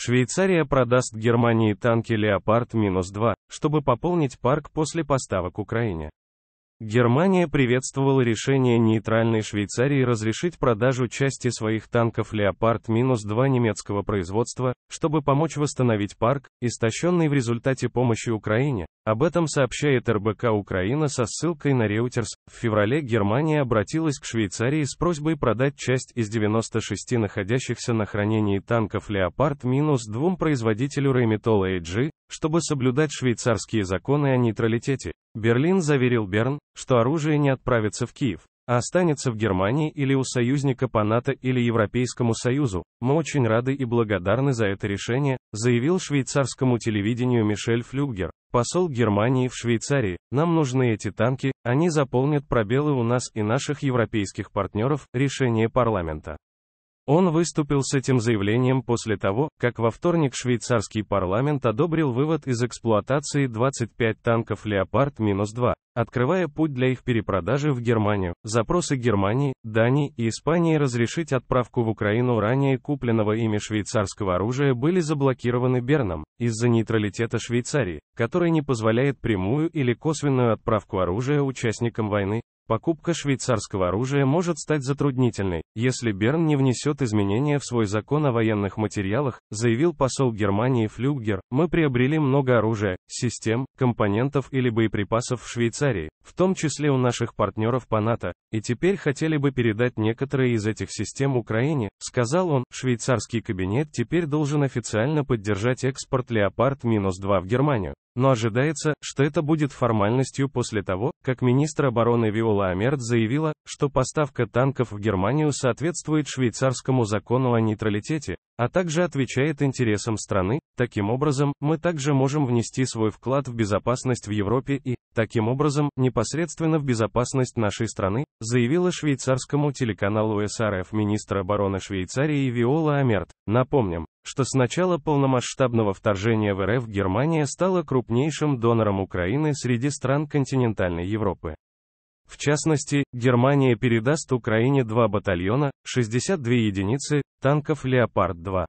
Швейцария продаст Германии танки «Леопард-2», чтобы пополнить парк после поставок Украине. Германия приветствовала решение нейтральной Швейцарии разрешить продажу части своих танков «Леопард-2» немецкого производства, чтобы помочь восстановить парк, истощенный в результате помощи Украине. Об этом сообщает РБК Украина со ссылкой на Reuters. В феврале Германия обратилась к Швейцарии с просьбой продать часть из 96 находящихся на хранении танков «Леопард-2» производителю Rheinmetall AG, чтобы соблюдать швейцарские законы о нейтралитете. Берлин заверил Берн, что оружие не отправится в Киев, а останется в Германии или у союзника по НАТО или Европейскому Союзу. Мы очень рады и благодарны за это решение, заявил швейцарскому телевидению Мишель Флюгер, посол Германии в Швейцарии. Нам нужны эти танки, они заполнят пробелы у нас и наших европейских партнеров, решение парламента. Он выступил с этим заявлением после того, как во вторник швейцарский парламент одобрил вывод из эксплуатации 25 танков «Леопард-2», открывая путь для их перепродажи в Германию. Запросы Германии, Дании и Испании разрешить отправку в Украину ранее купленного ими швейцарского оружия были заблокированы Берном, из-за нейтралитета Швейцарии, который не позволяет прямую или косвенную отправку оружия участникам войны, Покупка швейцарского оружия может стать затруднительной, если Берн не внесет изменения в свой закон о военных материалах, заявил посол Германии Флюггер. Мы приобрели много оружия, систем, компонентов или боеприпасов в Швейцарии, в том числе у наших партнеров по НАТО, и теперь хотели бы передать некоторые из этих систем Украине, сказал он. Швейцарский кабинет теперь должен официально поддержать экспорт Леопард-2 в Германию но ожидается, что это будет формальностью после того, как министр обороны Виола Амерт заявила, что поставка танков в Германию соответствует швейцарскому закону о нейтралитете, а также отвечает интересам страны, таким образом, мы также можем внести свой вклад в безопасность в Европе и, таким образом, непосредственно в безопасность нашей страны, заявила швейцарскому телеканалу СРФ министр обороны Швейцарии Виола Амерт. Напомним, что с начала полномасштабного вторжения в РФ Германия стала крупнейшим донором Украины среди стран континентальной Европы. В частности, Германия передаст Украине два батальона, 62 единицы, танков «Леопард-2».